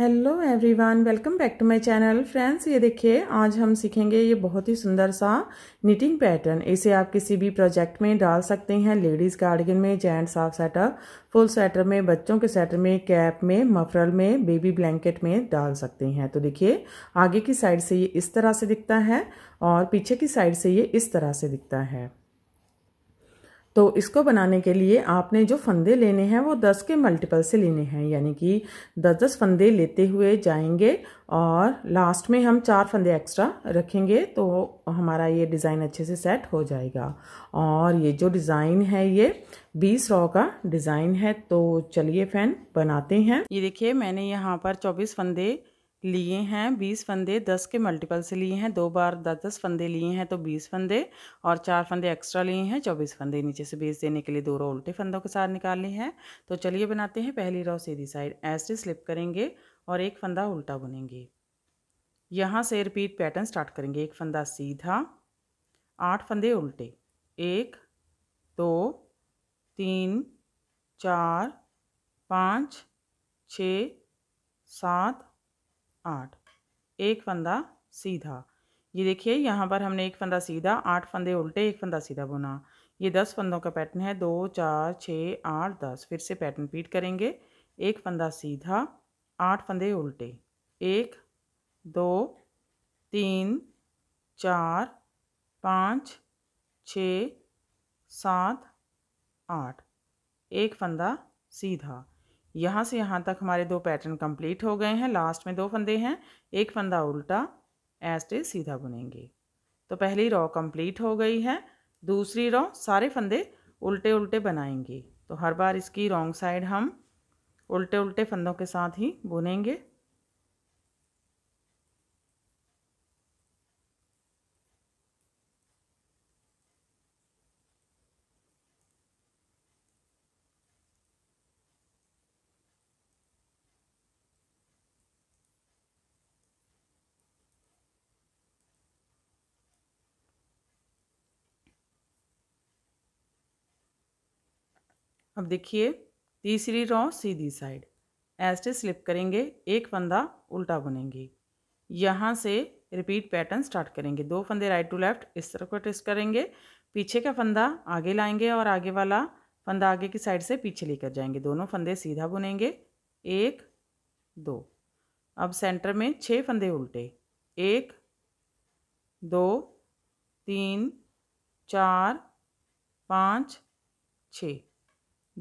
hello everyone welcome back to my channel friends ये देखिए आज हम सीखेंगे ये बहुत ही सुंदर सा निटिंग पैटर्न इसे आप किसी भी प्रोजेक्ट में डाल सकते हैं लेडीज़ गार्डिगन में gents half sweater full sweater में बच्चों के स्वेटर में कैप में मफरल में बेबी ब्लैंकेट में डाल सकते हैं तो देखिए आगे की साइड से ये इस तरह से दिखता है और पीछे की साइड से ये इस तरह से दिखता है तो इसको बनाने के लिए आपने जो फंदे लेने हैं वो दस के मल्टीपल से लेने हैं यानी कि दस दस फंदे लेते हुए जाएंगे और लास्ट में हम चार फंदे एक्स्ट्रा रखेंगे तो हमारा ये डिज़ाइन अच्छे से सेट हो जाएगा और ये जो डिज़ाइन है ये बीस रॉ का डिज़ाइन है तो चलिए फैन बनाते हैं ये देखिए मैंने यहाँ पर चौबीस फंदे लिए हैं बीस फंदे दस के मल्टीपल से लिए हैं दो बार दस दस फंदे लिए हैं तो बीस फंदे और चार फंदे एक्स्ट्रा लिए हैं चौबीस फंदे नीचे से बेस देने के लिए दो रो उल्टे फंदों के साथ निकालने हैं तो चलिए बनाते हैं पहली रो सीधी साइड ऐसे स्लिप करेंगे और एक फंदा उल्टा बुनेंगे यहाँ से रिपीट पैटर्न स्टार्ट करेंगे एक फंदा सीधा आठ फंदे उल्टे एक दो तीन चार पाँच छ सात आठ एक फंदा सीधा ये देखिए यहाँ पर हमने एक फंदा सीधा आठ फंदे उल्टे एक फंदा सीधा बुना ये दस फंदों का पैटर्न है दो चार छः आठ दस फिर से पैटर्न रिपीट करेंगे एक फंदा सीधा आठ फंदे उल्टे एक दो तीन चार पाँच छ सात आठ एक फंदा सीधा यहाँ से यहाँ तक हमारे दो पैटर्न कंप्लीट हो गए हैं लास्ट में दो फंदे हैं एक फंदा उल्टा ऐसे सीधा बुनेंगे तो पहली रॉ कंप्लीट हो गई है दूसरी रॉ सारे फंदे उल्टे उल्टे बनाएंगे तो हर बार इसकी रॉन्ग साइड हम उल्टे उल्टे फंदों के साथ ही बुनेंगे अब देखिए तीसरी रॉ सीधी साइड ऐसे स्लिप करेंगे एक फंदा उल्टा बुनेंगे यहाँ से रिपीट पैटर्न स्टार्ट करेंगे दो फंदे राइट टू लेफ्ट इस तरह को ट्विस्ट करेंगे पीछे का फंदा आगे लाएंगे और आगे वाला फंदा आगे की साइड से पीछे लेकर जाएंगे दोनों फंदे सीधा बुनेंगे एक दो अब सेंटर में छः फंदे उल्टे एक दो तीन चार पाँच छः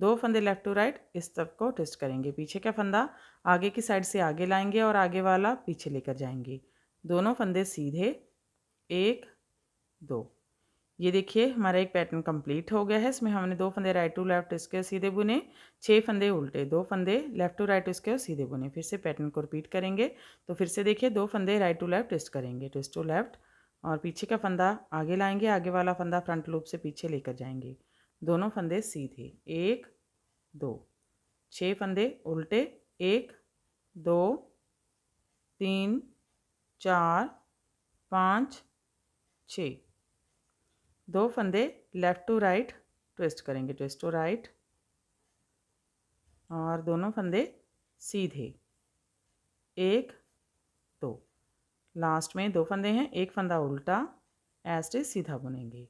दो फंदे लेफ्ट टू राइट इस तरफ को ट्विस्ट करेंगे पीछे का फंदा आगे की साइड से आगे लाएंगे और आगे वाला पीछे लेकर जाएंगे दोनों फंदे सीधे एक दो ये देखिए हमारा एक पैटर्न कंप्लीट हो गया है इसमें हमने दो फंदे राइट टू लेफ्ट इसके सीधे बुने छः फंदे उल्टे दो फंदे लेफ्ट टू राइट इसके और सीधे बुने फिर से पैटर्न को रिपीट करेंगे तो फिर से देखिए दो फंदे राइट टू लेफ्ट ट्विस्ट करेंगे ट्विस्ट टू लेफ्ट और पीछे का फंदा आगे लाएंगे आगे वाला फंदा फ्रंट लूप से पीछे लेकर जाएंगे दोनों फंदे सीधे एक दो छः फंदे उल्टे एक दो तीन चार पाँच छ दो फंदे लेफ़्ट टू राइट ट्विस्ट करेंगे ट्विस्ट टू राइट और दोनों फंदे सीधे एक दो लास्ट में दो फंदे हैं एक फंदा उल्टा ऐसे सीधा बुनेंगे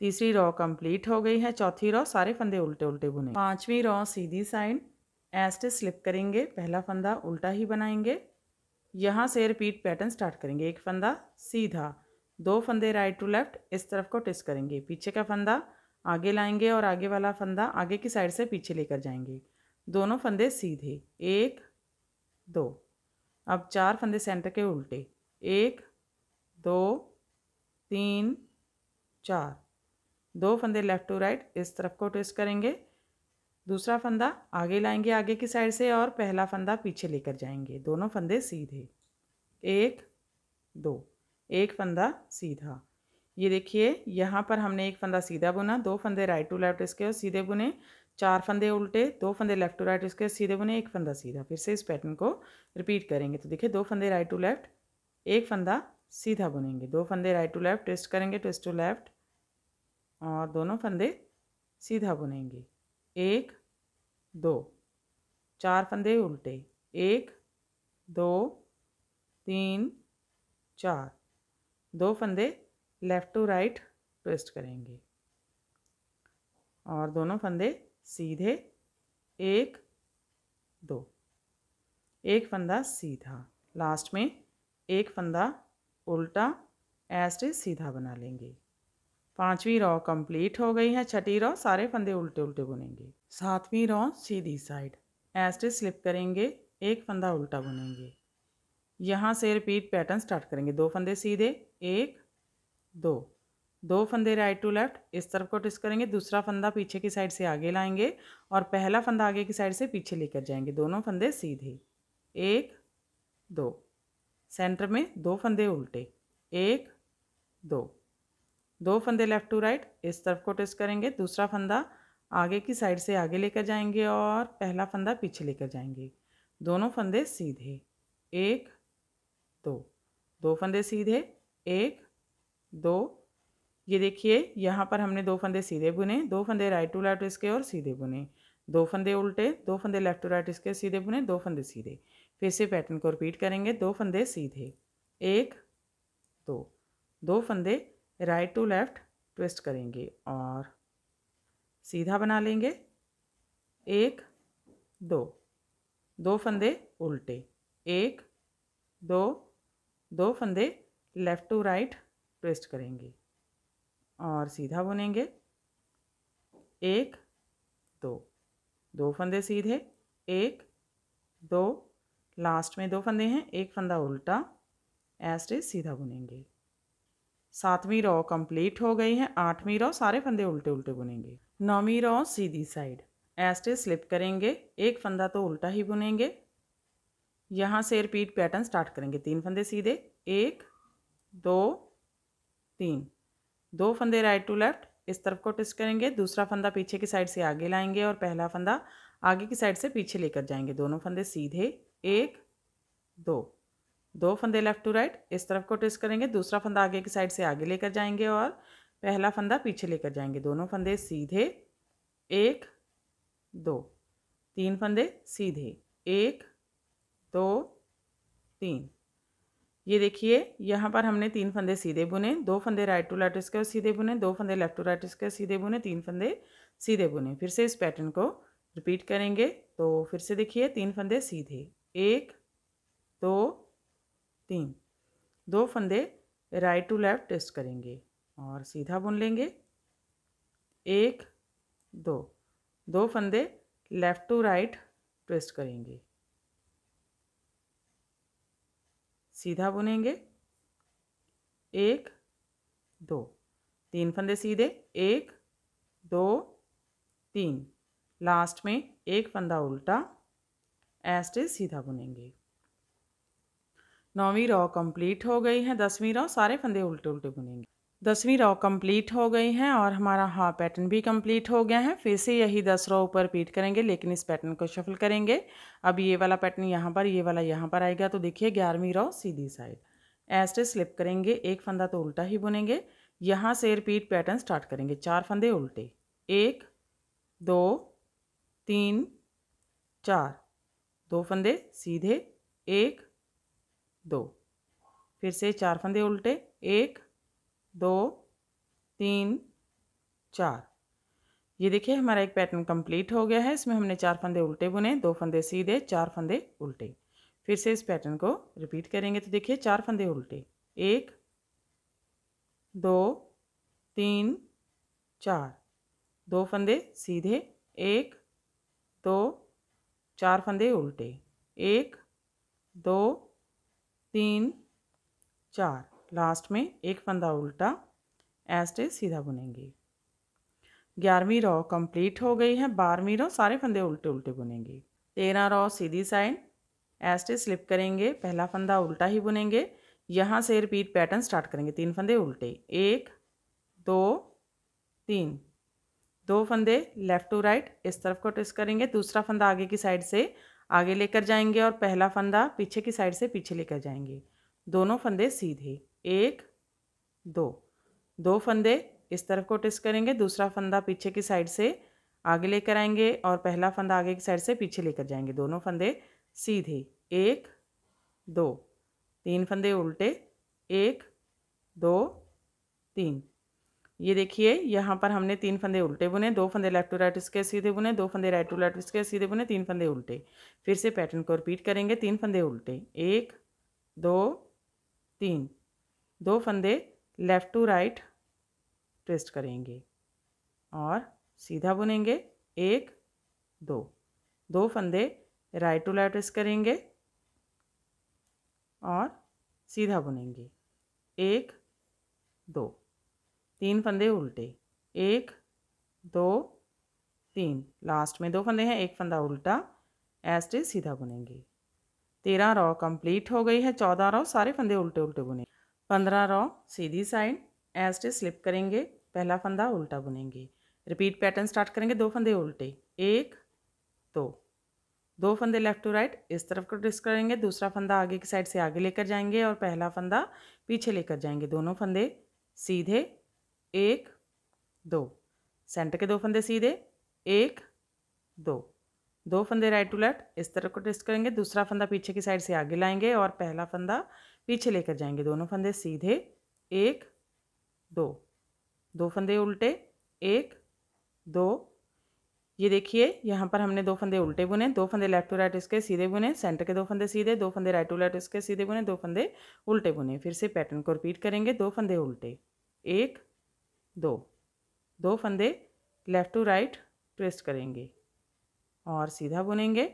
तीसरी रॉ कंप्लीट हो गई है चौथी रॉ सारे फंदे उल्टे उल्टे बुने पांचवी रॉ सीधी साइड ऐसे स्लिप करेंगे पहला फंदा उल्टा ही बनाएंगे यहाँ से रिपीट पैटर्न स्टार्ट करेंगे एक फंदा सीधा दो फंदे राइट टू लेफ्ट इस तरफ को टिस्ट करेंगे पीछे का फंदा आगे लाएंगे और आगे वाला फंदा आगे की साइड से पीछे लेकर जाएंगे दोनों फंदे सीधे एक दो अब चार फंदे सेंटर के उल्टे एक दो तीन चार दो फंदे लेफ़्ट टू राइट इस तरफ को ट्विस्ट करेंगे दूसरा फंदा आगे लाएंगे आगे की साइड से और पहला फंदा पीछे लेकर जाएंगे दोनों फंदे सीधे एक दो एक फंदा सीधा ये देखिए यहाँ पर हमने एक फंदा सीधा बुना दो फंदे राइट टू लेफ्ट इसके और सीधे बुने चार फंदे उल्टे दो फंदे लेफ्ट टू राइट इसके सीधे बुने एक फंदा सीधा फिर से इस पैटर्न को रिपीट करेंगे तो देखिए दो फंदे राइट टू लेफ्ट एक फंदा सीधा बुनेंगे दो फंदे राइट टू लेफ्ट ट्विस्ट करेंगे ट्विस्ट टू लेफ्ट और दोनों फंदे सीधा बुनेंगे एक दो चार फंदे उल्टे एक दो तीन चार दो फंदे लेफ़्ट टू राइट ट्विस्ट करेंगे और दोनों फंदे सीधे एक दो एक फंदा सीधा लास्ट में एक फंदा उल्टा ऐसे सीधा बना लेंगे पांचवी रॉ कंप्लीट हो गई है छठी रॉ सारे फंदे उल्टे उल्टे बुनेंगे सातवीं रॉ सीधी साइड एस्टे स्लिप करेंगे एक फंदा उल्टा बुनेंगे यहाँ से रिपीट पैटर्न स्टार्ट करेंगे दो फंदे सीधे एक दो दो फंदे राइट टू लेफ्ट इस तरफ को ट्विस्ट करेंगे दूसरा फंदा पीछे की साइड से आगे लाएंगे और पहला फंदा आगे की साइड से पीछे लेकर जाएंगे दोनों फंदे सीधे एक दो सेंटर में दो फंदे उल्टे एक दो दो फंदे लेफ़्ट टू राइट इस तरफ को टेस्ट करेंगे दूसरा फंदा आगे की साइड से आगे लेकर जाएंगे और पहला फंदा पीछे लेकर जाएंगे दोनों फंदे सीधे एक दो दो फंदे सीधे एक दो ये देखिए यहाँ पर हमने दो फंदे सीधे बुने दो फंदे राइट टू लेफ्ट इसके और सीधे बुने दो फंदे उल्टे दो फंदे लेफ्ट टू राइट इसके सीधे बुने दो फंदे सीधे फिर से पैटर्न को रिपीट करेंगे दो फंदे सीधे एक दो दो फंदे राइट टू लेफ़्ट ट्विस्ट करेंगे और सीधा बना लेंगे एक दो दो फंदे उल्टे एक दो दो फंदे लेफ़्ट टू राइट ट्विस्ट करेंगे और सीधा बुनेंगे एक दो दो फंदे सीधे एक दो लास्ट में दो फंदे हैं एक फंदा उल्टा ऐसे सीधा बुनेंगे सातवीं रो कंप्लीट हो गई है आठवीं रो सारे फंदे उल्टे उल्टे बुनेंगे नौवीं रो सीधी साइड ऐसे स्लिप करेंगे एक फंदा तो उल्टा ही बुनेंगे यहाँ से रिपीट पैटर्न स्टार्ट करेंगे तीन फंदे सीधे एक दो तीन दो फंदे राइट टू लेफ्ट इस तरफ को टिस्ट करेंगे दूसरा फंदा पीछे की साइड से आगे लाएंगे और पहला फंदा आगे की साइड से पीछे लेकर जाएंगे दोनों फंदे सीधे एक दो दो फंदे लेफ़्ट टू राइट इस तरफ को ट्विस्ट करेंगे दूसरा फंदा आगे की साइड से आगे लेकर जाएंगे और पहला फंदा पीछे लेकर जाएंगे दोनों फंदे सीधे एक दो तीन फंदे सीधे एक दो तीन ये देखिए यहाँ पर हमने तीन फंदे सीधे बुने दो फंदे राइट टू लेफ्ट इसके सीधे बुने दो फंदे लेफ्ट टू राइट इसके सीधे बुने तीन फंदे सीधे बुने फिर से इस पैटर्न को रिपीट करेंगे तो फिर से देखिए तीन फंदे सीधे एक दो तीन दो फंदे राइट टू लेफ़्ट टेस्ट करेंगे और सीधा बुन लेंगे एक दो दो फंदे लेफ़्ट टू राइट ट्विस्ट करेंगे सीधा बुनेंगे एक दो तीन फंदे सीधे एक दो तीन लास्ट में एक फंदा उल्टा एस्टे सीधा बुनेंगे नौवीं रॉ कंप्लीट हो गई है दसवीं रॉ सारे फंदे उल्टे उल्टे बुनेंगे दसवीं रॉ कंप्लीट हो गई है और हमारा हाँ पैटर्न भी कंप्लीट हो गया है फिर से यही दस रॉ ऊपर रिपीट करेंगे लेकिन इस पैटर्न को शफल करेंगे अब ये वाला पैटर्न यहाँ पर ये वाला यहाँ पर आएगा तो देखिए ग्यारहवीं रॉ सीधी साइड ऐसे स्लिप करेंगे एक फंदा तो उल्टा ही बुनेंगे यहाँ से रिपीट पैटर्न स्टार्ट करेंगे चार फंदे उल्टे एक दो तीन चार दो फंदे सीधे एक दो फिर से चार फंदे उल्टे एक दो तीन चार ये देखिए हमारा एक पैटर्न कंप्लीट हो गया है इसमें हमने चार फंदे उल्टे बुने दो फंदे सीधे चार फंदे उल्टे फिर से इस पैटर्न को रिपीट करेंगे तो देखिए चार फंदे उल्टे एक दो तीन चार दो फंदे सीधे एक दो चार फंदे उल्टे एक दो तीन चार लास्ट में एक फंदा उल्टा ऐसे सीधा बुनेंगे ग्यारहवीं रॉ कंप्लीट हो गई है बारहवीं रॉ सारे फंदे उल्टे उल्टे बुनेंगे तेरह रॉ सीधी साइड ऐसे स्लिप करेंगे पहला फंदा उल्टा ही बुनेंगे यहाँ से रिपीट पैटर्न स्टार्ट करेंगे तीन फंदे उल्टे एक दो तीन दो फंदे लेफ़्ट टू राइट इस तरफ को ट्विस्ट करेंगे दूसरा फंदा आगे की साइड से आगे लेकर जाएंगे और पहला फंदा पीछे की साइड से पीछे लेकर जाएंगे दोनों फंदे सीधे एक दो दो फंदे इस तरफ को टेस्ट करेंगे दूसरा फंदा पीछे की साइड से आगे लेकर आएंगे और पहला फंदा आगे की साइड से पीछे लेकर जाएंगे दोनों फंदे सीधे एक दो तीन फंदे उल्टे एक दो तीन ये देखिए यहाँ पर हमने तीन फंदे उल्टे बुने दो फंदे लेफ्ट टू राइट इसके सीधे बुने दो फंदे राइट टू लेफ्ट इसके सीधे बुने तीन फंदे उल्टे फिर से पैटर्न को रिपीट करेंगे तीन फंदे उल्टे एक दो तीन दो फंदे लेफ़्ट टू राइट ट्विस्ट करेंगे और सीधा बुनेंगे एक दो दो फंदे राइट टू लेफ्ट ट्विस्ट करेंगे और सीधा बुनेंगे एक दो तीन फंदे उल्टे एक दो तीन लास्ट में दो फंदे हैं एक फंदा उल्टा ऐसे सीधा बुनेंगे तेरह रॉ कंप्लीट हो गई है चौदह रॉ सारे फंदे उल्टे उल्टे बुने पंद्रह रॉ सीधी साइड ऐसे स्लिप करेंगे पहला फंदा उल्टा बुनेंगे रिपीट पैटर्न स्टार्ट करेंगे दो फंदे उल्टे एक दो दो फंदे लेफ्ट टू राइट इस तरफ को ट्विस्ट करेंगे दूसरा फंदा आगे की साइड से आगे लेकर जाएंगे और पहला फंदा पीछे लेकर जाएंगे दोनों फंदे सीधे एक दो सेंटर के दो फंदे सीधे एक दो दो फंदे राइट टू लेफ्ट इस तरह को ट्विस्ट करेंगे दूसरा फंदा पीछे की साइड से आगे लाएंगे और पहला फंदा पीछे लेकर जाएंगे दोनों फंदे सीधे एक दो दो फंदे उल्टे एक दो ये देखिए यहाँ पर हमने दो फंदे उल्टे बुने दो फंदे लेफ्ट टू राइट इसके सीधे बुने सेंटर के दो फंदे सीधे दो फंदे राइट टू लेफ्ट इसके सीधे बुने दो फंदे उल्टे बुने फिर से पैटर्न को रिपीट करेंगे दो फंदे उल्टे एक दो दो फंदे लेफ़्ट टू राइट प्रेस करेंगे और सीधा बुनेंगे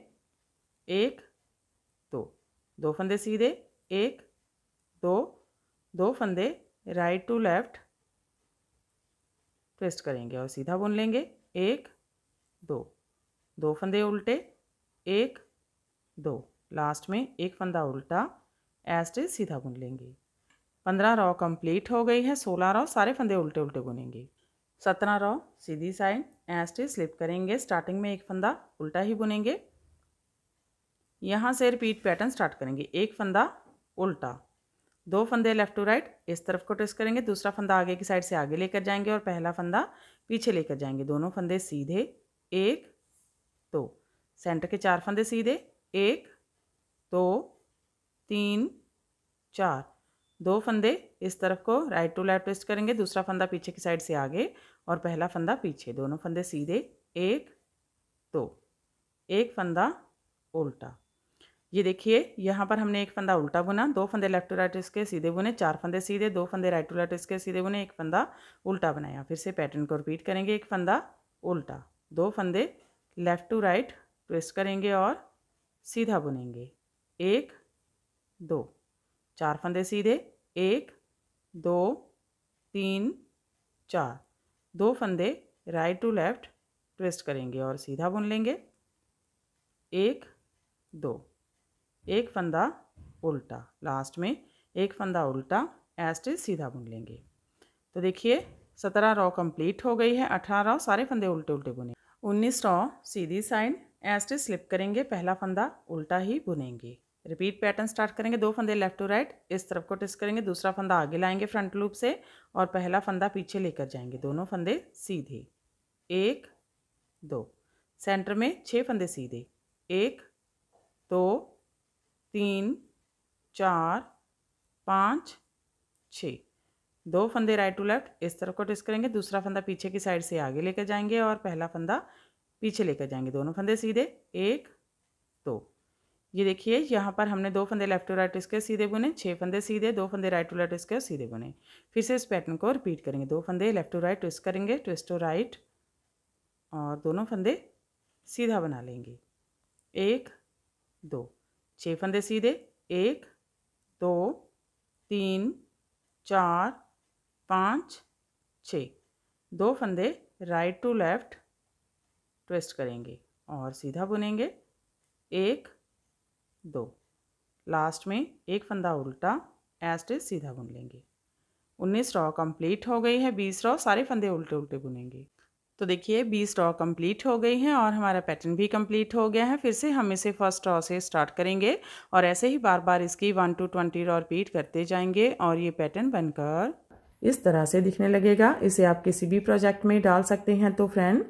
एक दो दो फंदे सीधे एक दो दो फंदे राइट टू लेफ़्ट प्रेस करेंगे और सीधा बुन लेंगे एक दो दो फंदे उल्टे एक दो लास्ट में एक फंदा उल्टा ऐसे सीधा बुन लेंगे पंद्रह रॉ कंप्लीट हो गई है सोलह रॉ सारे फंदे उल्टे उल्टे बुनेंगे सत्रह रॉ सीधी साइड ऐसे स्लिप करेंगे स्टार्टिंग में एक फंदा उल्टा ही बुनेंगे यहाँ से रिपीट पैटर्न स्टार्ट करेंगे एक फंदा उल्टा दो फंदे लेफ्ट टू राइट इस तरफ को ट्विस्ट करेंगे दूसरा फंदा आगे की साइड से आगे लेकर जाएंगे और पहला फंदा पीछे लेकर जाएंगे दोनों फंदे सीधे एक दो तो, सेंटर के चार फंदे सीधे एक दो तो, तीन चार दो फंदे इस तरफ को राइट टू लेफ्ट ट्विस्ट करेंगे दूसरा फंदा पीछे की साइड से आगे और पहला फंदा पीछे दोनों फंदे सीधे एक दो एक फंदा उल्टा ये देखिए यहाँ पर हमने एक फंदा उल्टा बुना दो फंदे लेफ्ट टू राइट इसके सीधे बुने चार फंदे सीधे दो फंदे राइट टू लेफ्ट इसके सीधे बुने एक फंदा उल्टा बनाया फिर से पैटर्न को रिपीट करेंगे एक फंदा उल्टा दो फंदे लेफ्ट टू राइट ट्विस्ट करेंगे और सीधा बुनेंगे एक दो चार फंदे सीधे एक दो तीन चार दो फंदे राइट टू लेफ्ट ट्विस्ट करेंगे और सीधा बुन लेंगे एक दो एक फंदा उल्टा लास्ट में एक फंदा उल्टा एस्टिज सीधा बुन लेंगे तो देखिए सत्रह रॉ कंप्लीट हो गई है अठारह रॉ सारे फंदे उल्टे उल्टे बुने उन्नीस रॉ सीधी साइड एस्टिज स्लिप करेंगे पहला फंदा उल्टा ही बुनेंगे रिपीट पैटर्न स्टार्ट करेंगे दो फंदे लेफ्ट टू राइट इस तरफ को टिस्ट करेंगे दूसरा फंदा आगे लाएंगे फ्रंट लूप से और पहला फंदा पीछे लेकर जाएंगे दोनों फंदे सीधे एक दो सेंटर में छः फंदे सीधे एक दो तीन चार पाँच छ दो फंदे राइट टू लेफ्ट इस तरफ को टिस्ट करेंगे दूसरा फंदा पीछे की साइड से आगे लेकर जाएंगे और पहला फंदा पीछे लेकर जाएंगे दोनों फंदे सीधे एक दो ये देखिए यहाँ पर हमने दो फंदे लेफ्ट टू राइट इसके सीधे बुने छः फंदे सीधे दो फंदे राइट टू लेफ्ट इसके सीधे बुने फिर से इस पैटर्न को रिपीट करेंगे दो फंदे लेफ्ट टू राइट ट्विस्ट करेंगे ट्विस्ट टू राइट और दोनों फंदे सीधा बना लेंगे एक दो छः फंदे सीधे एक दो तीन चार पाँच छ दो फंदे राइट टू लेफ्ट ट्विस्ट करेंगे और सीधा बुनेंगे एक दो लास्ट में एक फंदा उल्टा एस्टेज सीधा बुन लेंगे उन्नीस रॉ कंप्लीट हो गई है बीस रॉ सारे फंदे उल्टे उल्टे बुनेंगे तो देखिए बीस रॉ कंप्लीट हो गई हैं और हमारा पैटर्न भी कंप्लीट हो गया है फिर से हम इसे फर्स्ट रॉ से स्टार्ट करेंगे और ऐसे ही बार बार इसकी one to twenty row repeat करते जाएंगे और ये पैटर्न बनकर इस तरह से दिखने लगेगा इसे आप किसी भी प्रोजेक्ट में डाल सकते हैं तो फ्रेंड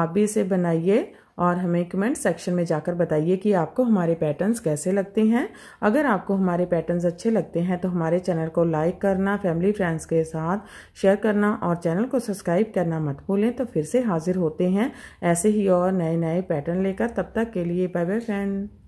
आप भी इसे बनाइए और हमें कमेंट सेक्शन में जाकर बताइए कि आपको हमारे पैटर्न्स कैसे लगते हैं अगर आपको हमारे पैटर्न्स अच्छे लगते हैं तो हमारे चैनल को लाइक करना फैमिली फ्रेंड्स के साथ शेयर करना और चैनल को सब्सक्राइब करना मत भूलें तो फिर से हाजिर होते हैं ऐसे ही और नए नए पैटर्न लेकर तब तक के लिए बाय बाय फ्रेंड